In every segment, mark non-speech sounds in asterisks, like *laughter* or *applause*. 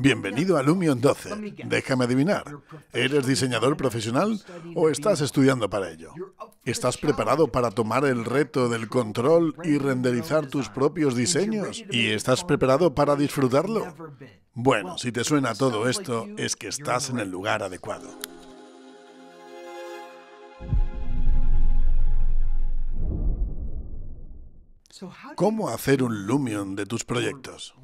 Bienvenido a Lumion 12. Déjame adivinar. ¿Eres diseñador profesional o estás estudiando para ello? ¿Estás preparado para tomar el reto del control y renderizar tus propios diseños? ¿Y estás preparado para disfrutarlo? Bueno, si te suena todo esto, es que estás en el lugar adecuado. ¿Cómo hacer un Lumion de tus proyectos?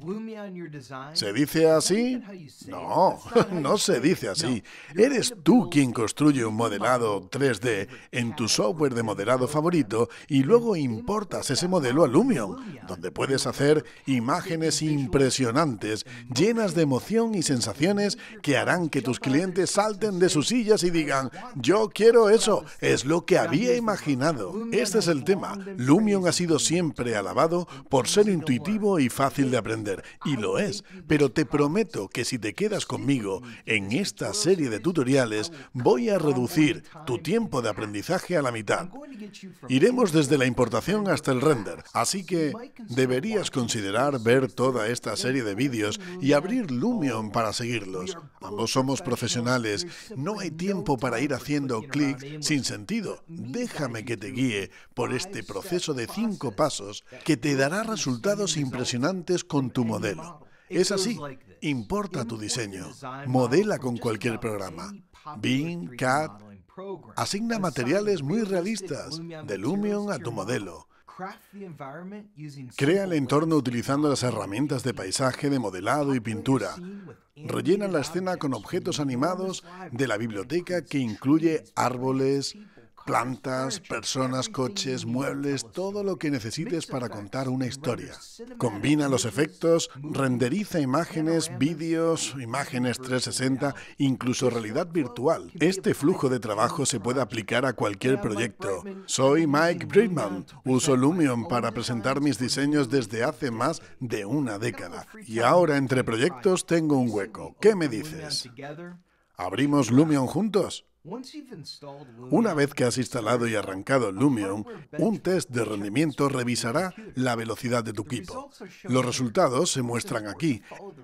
¿Se *laughs* dice así? No, no se dice así. Eres tú quien construye un modelado 3D en tu software de modelado favorito y luego importas ese modelo a Lumion, donde puedes hacer imágenes impresionantes, llenas de emoción y sensaciones que harán que tus clientes salten de sus sillas y digan, yo quiero eso, es lo que había imaginado. Este es el tema. Lumion ha sido siempre alabado por ser intuitivo y fácil de aprender, y lo es, pero te prometo que si te quedas conmigo en esta serie de tutoriales, voy a reducir tu tiempo de aprendizaje a la mitad. Iremos desde la importación hasta el render, así que deberías considerar ver toda esta serie de vídeos y abrir Lumion para seguirlos. Ambos somos profesionales, no hay tiempo para ir haciendo clics sin sentido. Déjame que te guíe por este proceso de cinco pasos que te dará resultados impresionantes con tu modelo. Es así, importa tu diseño, modela con cualquier programa, Bing, CAD, asigna materiales muy realistas, de Lumion a tu modelo, Crea el entorno utilizando las herramientas de paisaje, de modelado y pintura. Rellena la escena con objetos animados de la biblioteca que incluye árboles, Plantas, personas, coches, muebles, todo lo que necesites para contar una historia. Combina los efectos, renderiza imágenes, vídeos, imágenes 360, incluso realidad virtual. Este flujo de trabajo se puede aplicar a cualquier proyecto. Soy Mike Bridman, uso Lumion para presentar mis diseños desde hace más de una década. Y ahora entre proyectos tengo un hueco. ¿Qué me dices? ¿Abrimos Lumion juntos? Una vez que has instalado y arrancado Lumion, un test de rendimiento revisará la velocidad de tu equipo. Los resultados se muestran aquí.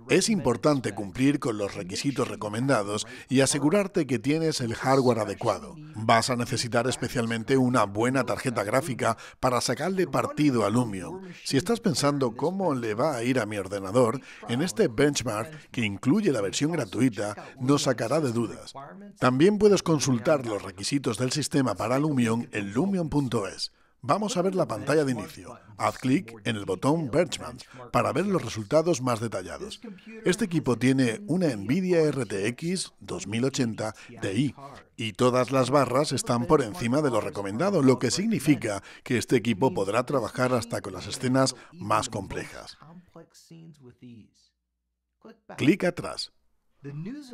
Es importante cumplir con los requisitos recomendados y asegurarte que tienes el hardware adecuado. Vas a necesitar especialmente una buena tarjeta gráfica para sacarle partido a Lumion. Si estás pensando cómo le va a ir a mi ordenador, en este benchmark que incluye la versión gratuita, nos sacará de dudas. También puedes consultar los requisitos del sistema para Lumion en lumion.es. Vamos a ver la pantalla de inicio. Haz clic en el botón Bergman para ver los resultados más detallados. Este equipo tiene una NVIDIA RTX 2080 Ti y todas las barras están por encima de lo recomendado, lo que significa que este equipo podrá trabajar hasta con las escenas más complejas. Clic atrás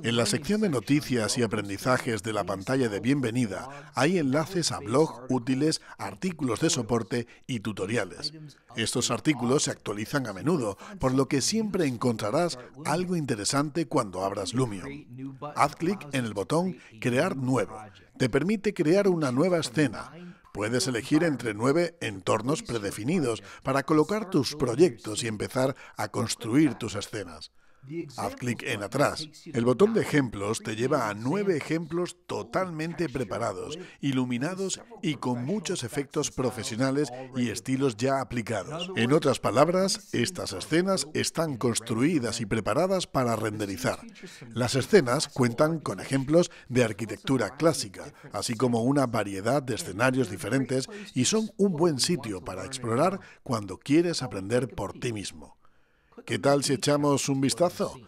en la sección de noticias y aprendizajes de la pantalla de bienvenida hay enlaces a blog útiles, artículos de soporte y tutoriales. Estos artículos se actualizan a menudo, por lo que siempre encontrarás algo interesante cuando abras Lumion. Haz clic en el botón Crear nuevo. Te permite crear una nueva escena. Puedes elegir entre nueve entornos predefinidos para colocar tus proyectos y empezar a construir tus escenas. Haz clic en atrás. El botón de ejemplos te lleva a nueve ejemplos totalmente preparados, iluminados y con muchos efectos profesionales y estilos ya aplicados. En otras palabras, estas escenas están construidas y preparadas para renderizar. Las escenas cuentan con ejemplos de arquitectura clásica, así como una variedad de escenarios diferentes y son un buen sitio para explorar cuando quieres aprender por ti mismo. ¿Qué tal si echamos un vistazo?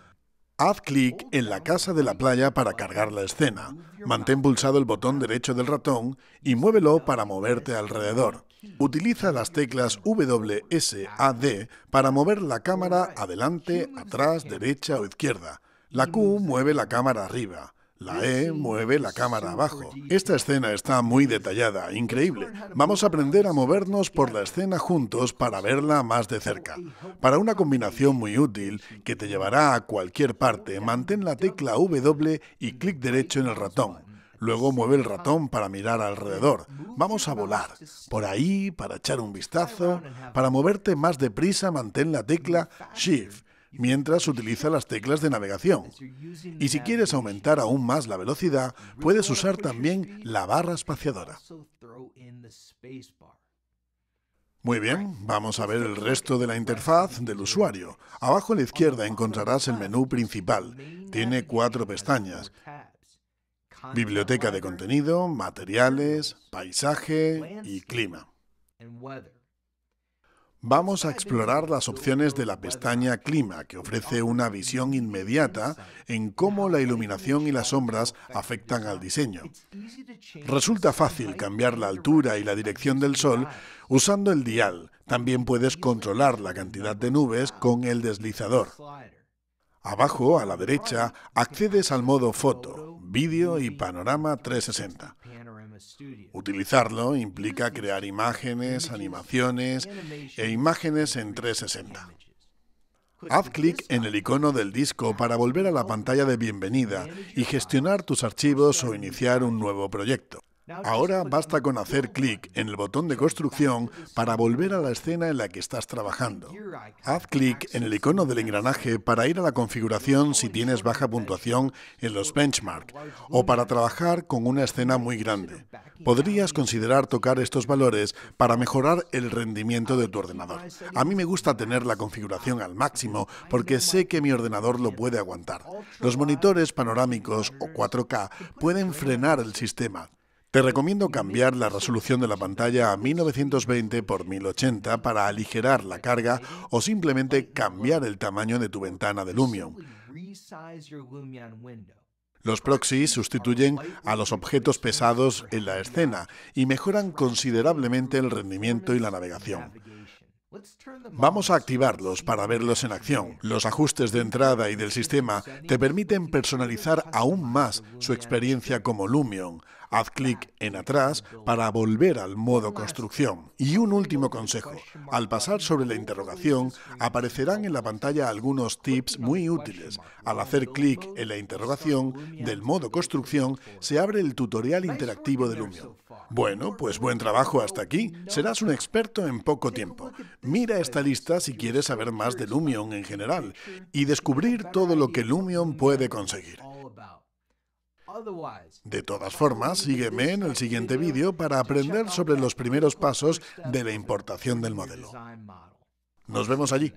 Haz clic en la casa de la playa para cargar la escena. Mantén pulsado el botón derecho del ratón y muévelo para moverte alrededor. Utiliza las teclas WSAD para mover la cámara adelante, atrás, derecha o izquierda. La Q mueve la cámara arriba. La E mueve la cámara abajo. Esta escena está muy detallada, increíble. Vamos a aprender a movernos por la escena juntos para verla más de cerca. Para una combinación muy útil que te llevará a cualquier parte, mantén la tecla W y clic derecho en el ratón. Luego mueve el ratón para mirar alrededor. Vamos a volar. Por ahí, para echar un vistazo. Para moverte más deprisa, mantén la tecla Shift mientras utiliza las teclas de navegación. Y si quieres aumentar aún más la velocidad, puedes usar también la barra espaciadora. Muy bien, vamos a ver el resto de la interfaz del usuario. Abajo a la izquierda encontrarás el menú principal. Tiene cuatro pestañas. Biblioteca de contenido, materiales, paisaje y clima. Vamos a explorar las opciones de la pestaña Clima, que ofrece una visión inmediata en cómo la iluminación y las sombras afectan al diseño. Resulta fácil cambiar la altura y la dirección del sol usando el dial. También puedes controlar la cantidad de nubes con el deslizador. Abajo, a la derecha, accedes al modo foto, vídeo y panorama 360. Utilizarlo implica crear imágenes, animaciones e imágenes en 360. Haz clic en el icono del disco para volver a la pantalla de bienvenida y gestionar tus archivos o iniciar un nuevo proyecto. Ahora basta con hacer clic en el botón de construcción para volver a la escena en la que estás trabajando. Haz clic en el icono del engranaje para ir a la configuración si tienes baja puntuación en los benchmark o para trabajar con una escena muy grande. Podrías considerar tocar estos valores para mejorar el rendimiento de tu ordenador. A mí me gusta tener la configuración al máximo porque sé que mi ordenador lo puede aguantar. Los monitores panorámicos o 4K pueden frenar el sistema, te recomiendo cambiar la resolución de la pantalla a 1920 x 1080 para aligerar la carga o simplemente cambiar el tamaño de tu ventana de Lumion. Los proxies sustituyen a los objetos pesados en la escena y mejoran considerablemente el rendimiento y la navegación. Vamos a activarlos para verlos en acción. Los ajustes de entrada y del sistema te permiten personalizar aún más su experiencia como Lumion, Haz clic en atrás para volver al modo construcción. Y un último consejo. Al pasar sobre la interrogación, aparecerán en la pantalla algunos tips muy útiles. Al hacer clic en la interrogación del modo construcción, se abre el tutorial interactivo de Lumion. Bueno, pues buen trabajo hasta aquí. Serás un experto en poco tiempo. Mira esta lista si quieres saber más de Lumion en general y descubrir todo lo que Lumion puede conseguir. De todas formas, sígueme en el siguiente vídeo para aprender sobre los primeros pasos de la importación del modelo. Nos vemos allí.